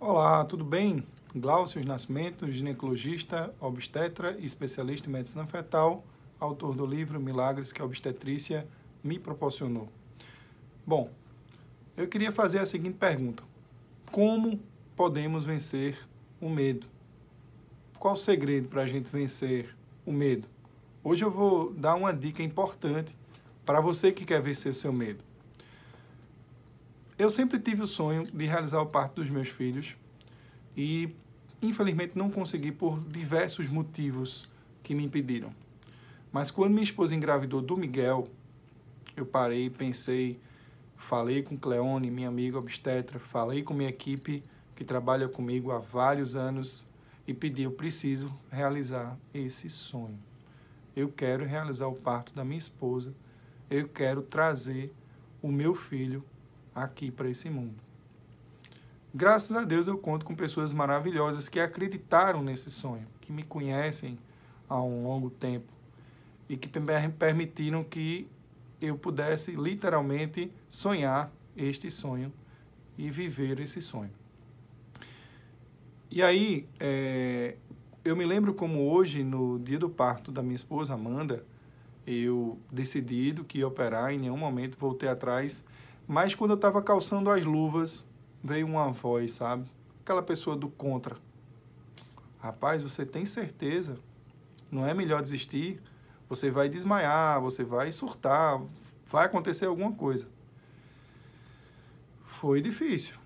Olá, tudo bem? Glaucio Nascimento, ginecologista, obstetra e especialista em medicina fetal, autor do livro Milagres que a Obstetrícia me proporcionou. Bom, eu queria fazer a seguinte pergunta: Como podemos vencer o medo? Qual o segredo para a gente vencer o medo? Hoje eu vou dar uma dica importante para você que quer vencer o seu medo. Eu sempre tive o sonho de realizar o parto dos meus filhos e, infelizmente, não consegui por diversos motivos que me impediram. Mas quando minha esposa engravidou do Miguel, eu parei, pensei, falei com Cleone, minha amiga obstetra, falei com minha equipe que trabalha comigo há vários anos e pedi, eu preciso realizar esse sonho. Eu quero realizar o parto da minha esposa, eu quero trazer o meu filho aqui para esse mundo. Graças a Deus eu conto com pessoas maravilhosas que acreditaram nesse sonho, que me conhecem há um longo tempo e que permitiram que eu pudesse literalmente sonhar este sonho e viver esse sonho. E aí, é, eu me lembro como hoje, no dia do parto da minha esposa Amanda, eu decidi que ia operar, em nenhum momento voltei atrás mas quando eu estava calçando as luvas, veio uma voz, sabe? Aquela pessoa do contra. Rapaz, você tem certeza? Não é melhor desistir? Você vai desmaiar, você vai surtar, vai acontecer alguma coisa. Foi difícil,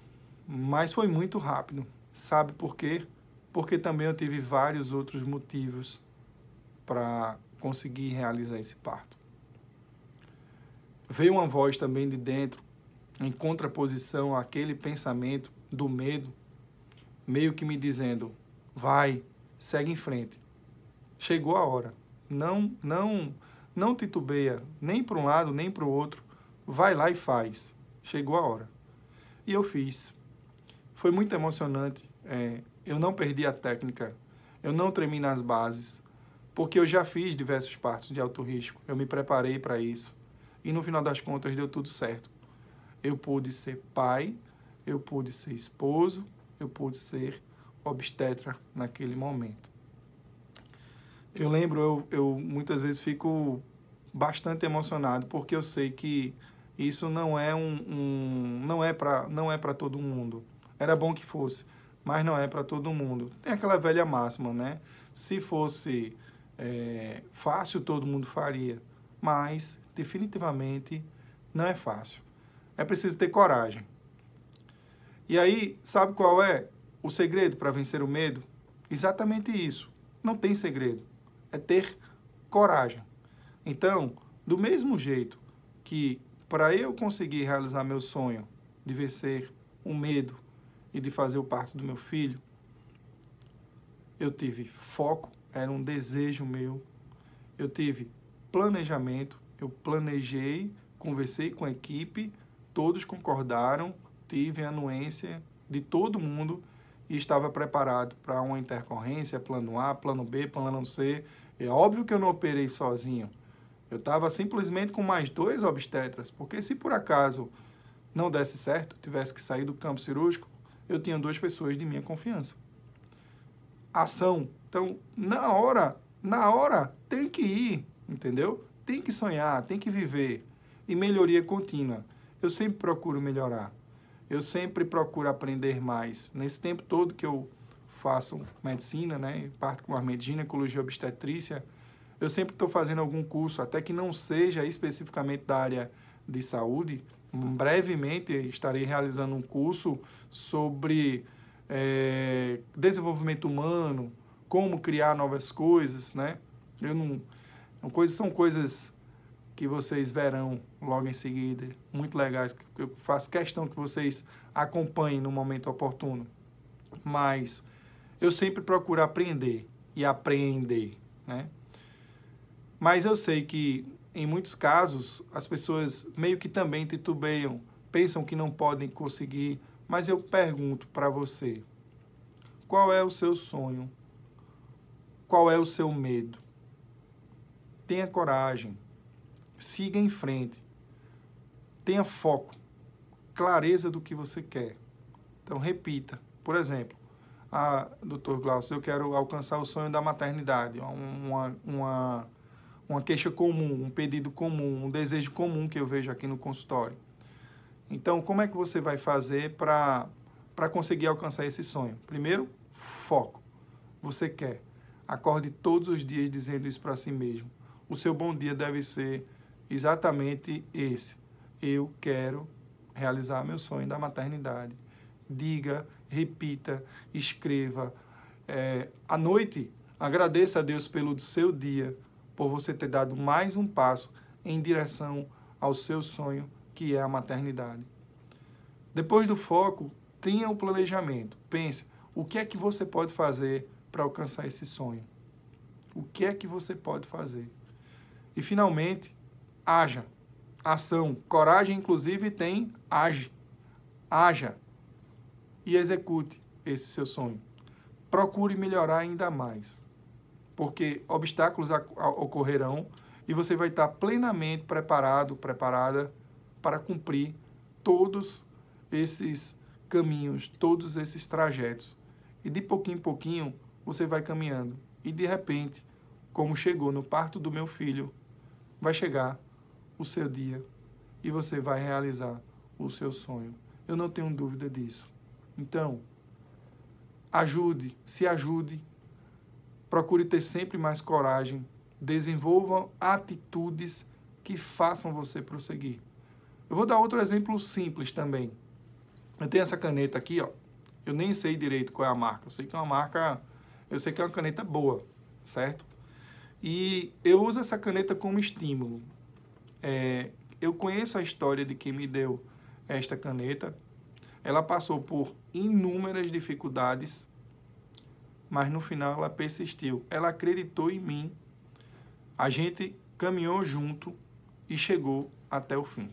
mas foi muito rápido. Sabe por quê? Porque também eu tive vários outros motivos para conseguir realizar esse parto. Veio uma voz também de dentro em contraposição àquele pensamento do medo, meio que me dizendo: vai, segue em frente. Chegou a hora. Não, não, não titubeia nem para um lado nem para o outro. Vai lá e faz. Chegou a hora. E eu fiz. Foi muito emocionante. É, eu não perdi a técnica. Eu não tremi nas bases, porque eu já fiz diversos partos de alto risco. Eu me preparei para isso. E no final das contas deu tudo certo. Eu pude ser pai, eu pude ser esposo, eu pude ser obstetra naquele momento. Eu lembro, eu, eu muitas vezes fico bastante emocionado porque eu sei que isso não é um, um não é para não é para todo mundo. Era bom que fosse, mas não é para todo mundo. Tem aquela velha máxima, né? Se fosse é, fácil, todo mundo faria, mas definitivamente não é fácil. É preciso ter coragem. E aí, sabe qual é o segredo para vencer o medo? Exatamente isso. Não tem segredo. É ter coragem. Então, do mesmo jeito que para eu conseguir realizar meu sonho de vencer o medo e de fazer o parto do meu filho, eu tive foco, era um desejo meu, eu tive planejamento, eu planejei, conversei com a equipe, todos concordaram, tive a anuência de todo mundo e estava preparado para uma intercorrência, plano A, plano B, plano C. É óbvio que eu não operei sozinho. Eu estava simplesmente com mais dois obstetras, porque se por acaso não desse certo, tivesse que sair do campo cirúrgico, eu tinha duas pessoas de minha confiança. Ação. Então, na hora, na hora, tem que ir, entendeu? Tem que sonhar, tem que viver. E melhoria contínua. Eu sempre procuro melhorar. Eu sempre procuro aprender mais. Nesse tempo todo que eu faço medicina, né, particularmente ginecologia e obstetrícia, eu sempre estou fazendo algum curso, até que não seja especificamente da área de saúde. Brevemente estarei realizando um curso sobre é, desenvolvimento humano, como criar novas coisas, né? Eu não, coisas são coisas que vocês verão logo em seguida, muito legais, que eu faço questão que vocês acompanhem no momento oportuno. Mas eu sempre procuro aprender e aprender, né? Mas eu sei que em muitos casos as pessoas meio que também titubeiam, pensam que não podem conseguir, mas eu pergunto para você: qual é o seu sonho? Qual é o seu medo? Tenha coragem, Siga em frente. Tenha foco, clareza do que você quer. Então, repita. Por exemplo, ah, doutor Glaucio, eu quero alcançar o sonho da maternidade, é uma, uma, uma queixa comum, um pedido comum, um desejo comum que eu vejo aqui no consultório. Então, como é que você vai fazer para conseguir alcançar esse sonho? Primeiro, foco. Você quer. Acorde todos os dias dizendo isso para si mesmo. O seu bom dia deve ser exatamente esse. Eu quero realizar meu sonho da maternidade. Diga, repita, escreva. É, à noite, agradeça a Deus pelo seu dia, por você ter dado mais um passo em direção ao seu sonho, que é a maternidade. Depois do foco, tenha o um planejamento. Pense, o que é que você pode fazer para alcançar esse sonho? O que é que você pode fazer? E finalmente, haja. Ação. Coragem, inclusive, tem age. Haja e execute esse seu sonho. Procure melhorar ainda mais, porque obstáculos ocorrerão e você vai estar plenamente preparado, preparada para cumprir todos esses caminhos, todos esses trajetos. E de pouquinho em pouquinho você vai caminhando. E de repente, como chegou no parto do meu filho, vai chegar o seu dia e você vai realizar o seu sonho. Eu não tenho dúvida disso. Então, ajude, se ajude, procure ter sempre mais coragem, desenvolva atitudes que façam você prosseguir. Eu vou dar outro exemplo simples também. Eu tenho essa caneta aqui, ó. Eu nem sei direito qual é a marca. Eu sei que é uma marca, eu sei que é uma caneta boa, certo? E eu uso essa caneta como estímulo é, eu conheço a história de quem me deu esta caneta. Ela passou por inúmeras dificuldades, mas no final ela persistiu. Ela acreditou em mim. A gente caminhou junto e chegou até o fim.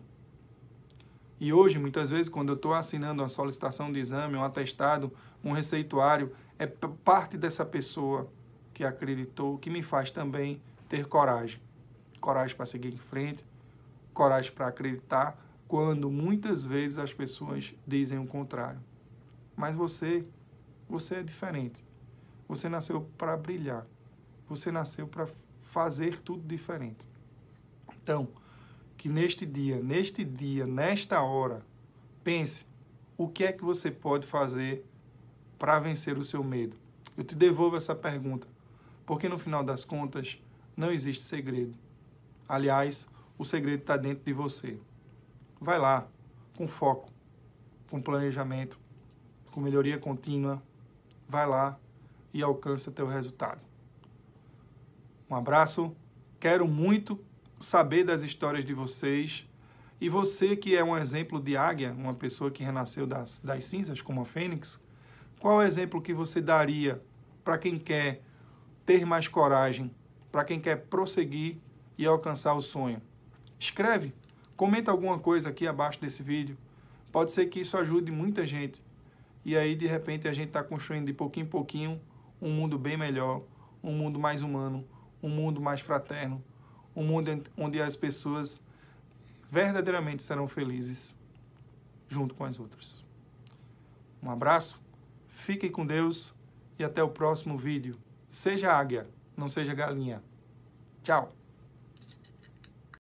E hoje, muitas vezes, quando eu estou assinando uma solicitação de exame, um atestado, um receituário, é parte dessa pessoa que acreditou, que me faz também ter coragem. Coragem para seguir em frente, coragem para acreditar quando muitas vezes as pessoas dizem o contrário. Mas você, você é diferente. Você nasceu para brilhar. Você nasceu para fazer tudo diferente. Então, que neste dia, neste dia, nesta hora, pense o que é que você pode fazer para vencer o seu medo. Eu te devolvo essa pergunta, porque no final das contas não existe segredo. Aliás, o segredo está dentro de você. Vai lá, com foco, com planejamento, com melhoria contínua. Vai lá e alcança teu resultado. Um abraço. Quero muito saber das histórias de vocês. E você que é um exemplo de águia, uma pessoa que renasceu das, das cinzas como a fênix, qual é o exemplo que você daria para quem quer ter mais coragem, para quem quer prosseguir e alcançar o sonho? Escreve, comenta alguma coisa aqui abaixo desse vídeo. Pode ser que isso ajude muita gente. E aí, de repente, a gente está construindo de pouquinho em pouquinho um mundo bem melhor, um mundo mais humano, um mundo mais fraterno, um mundo onde as pessoas verdadeiramente serão felizes junto com as outras. Um abraço, fiquem com Deus e até o próximo vídeo. Seja águia, não seja galinha. Tchau!